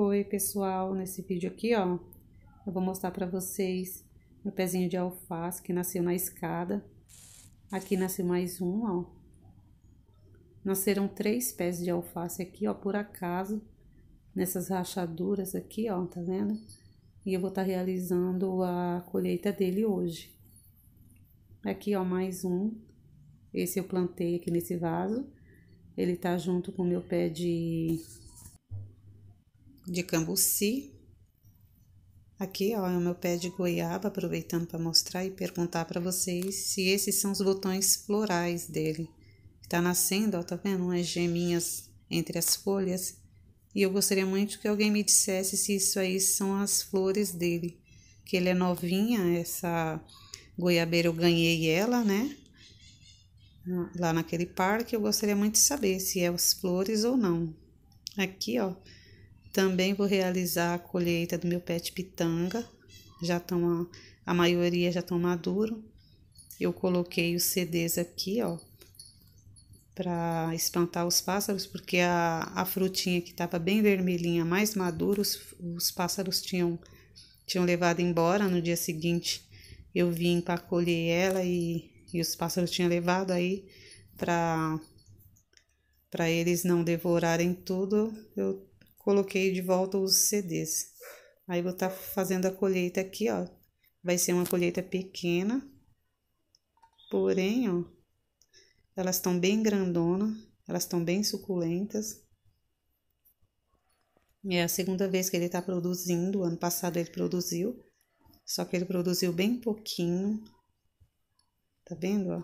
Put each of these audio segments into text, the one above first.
Oi pessoal, nesse vídeo aqui ó, eu vou mostrar pra vocês meu pezinho de alface que nasceu na escada. Aqui nasceu mais um ó. Nasceram três pés de alface aqui ó, por acaso, nessas rachaduras aqui ó, tá vendo? E eu vou estar tá realizando a colheita dele hoje. Aqui ó, mais um. Esse eu plantei aqui nesse vaso. Ele tá junto com o meu pé de de cambuci. Aqui, ó, é o meu pé de goiaba, aproveitando para mostrar e perguntar para vocês se esses são os botões florais dele. Está nascendo, ó, tá vendo? Umas geminhas entre as folhas. E eu gostaria muito que alguém me dissesse se isso aí são as flores dele. Que ele é novinha, essa goiabeira eu ganhei ela, né? Lá naquele parque, eu gostaria muito de saber se é as flores ou não. Aqui, ó, também vou realizar a colheita do meu pet pitanga. Já estão a, a maioria já estão maduro. Eu coloquei os CDs aqui, ó, para espantar os pássaros, porque a, a frutinha que estava bem vermelhinha, mais madura, os, os pássaros tinham tinham levado embora no dia seguinte. Eu vim para colher ela e, e os pássaros tinham levado aí para para eles não devorarem tudo. Eu coloquei de volta os CDs. Aí vou estar tá fazendo a colheita aqui, ó. Vai ser uma colheita pequena, porém, ó, elas estão bem grandona, elas estão bem suculentas. É a segunda vez que ele está produzindo. Ano passado ele produziu, só que ele produziu bem pouquinho. Tá vendo, ó?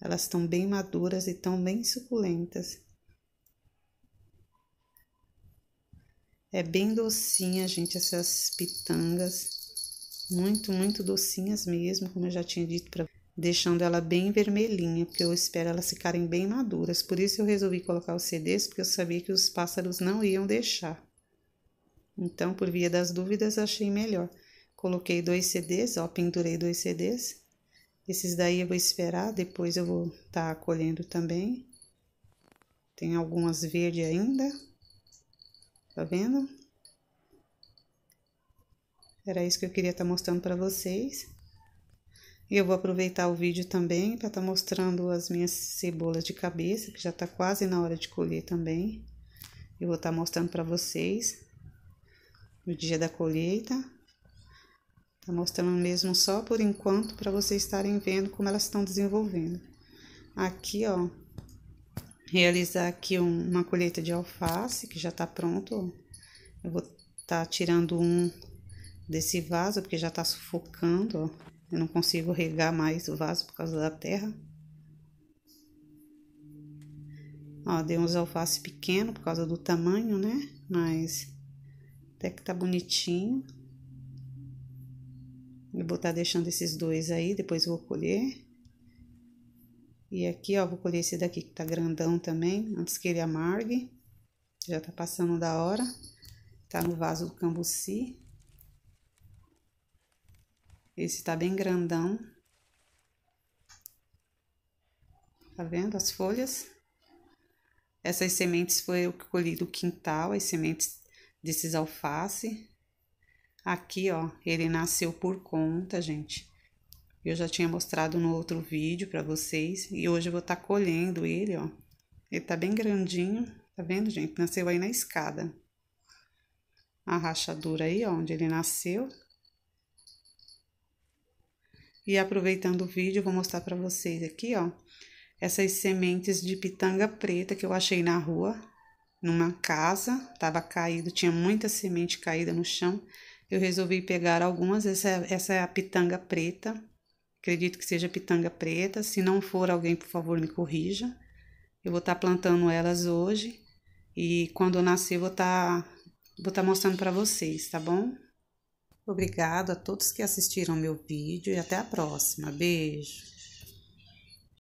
Elas estão bem maduras e tão bem suculentas. É bem docinha, gente, essas pitangas. Muito, muito docinhas mesmo, como eu já tinha dito para deixando ela bem vermelhinha, porque eu espero elas ficarem bem maduras. Por isso eu resolvi colocar os CDs, porque eu sabia que os pássaros não iam deixar. Então, por via das dúvidas, achei melhor. Coloquei dois CDs, ó, pinturei dois CDs. Esses daí eu vou esperar, depois eu vou estar tá colhendo também. Tem algumas verdes ainda, Tá vendo? Era isso que eu queria estar tá mostrando para vocês. E eu vou aproveitar o vídeo também para estar tá mostrando as minhas cebolas de cabeça, que já está quase na hora de colher também. Eu vou estar tá mostrando para vocês no dia da colheita. Tá mostrando mesmo só por enquanto para vocês estarem vendo como elas estão desenvolvendo. Aqui, ó, realizar aqui um, uma colheita de alface que já tá pronto. Eu vou tá tirando um desse vaso porque já tá sufocando, Eu não consigo regar mais o vaso por causa da terra. Ó, dei uns alface pequeno por causa do tamanho, né? Mas até que tá bonitinho. Eu vou estar tá deixando esses dois aí, depois vou colher. E aqui, ó, vou colher esse daqui que tá grandão também, antes que ele amargue. Já tá passando da hora. Tá no vaso do cambuci. Esse tá bem grandão. Tá vendo as folhas? Essas sementes foi o que colhi do quintal, as sementes desses alface. Aqui, ó, ele nasceu por conta, gente. Eu já tinha mostrado no outro vídeo para vocês e hoje eu vou estar tá colhendo ele, ó. Ele tá bem grandinho, tá vendo, gente? Nasceu aí na escada. A rachadura aí, ó, onde ele nasceu. E aproveitando o vídeo, eu vou mostrar para vocês aqui, ó, essas sementes de pitanga preta que eu achei na rua, numa casa, tava caído, tinha muita semente caída no chão. Eu resolvi pegar algumas, essa, é, essa é a pitanga preta, acredito que seja pitanga preta. Se não for alguém, por favor, me corrija. Eu vou estar plantando elas hoje e quando eu nascer vou estar tá, vou tá mostrando para vocês, tá bom? Obrigado a todos que assistiram meu vídeo e até a próxima. Beijo.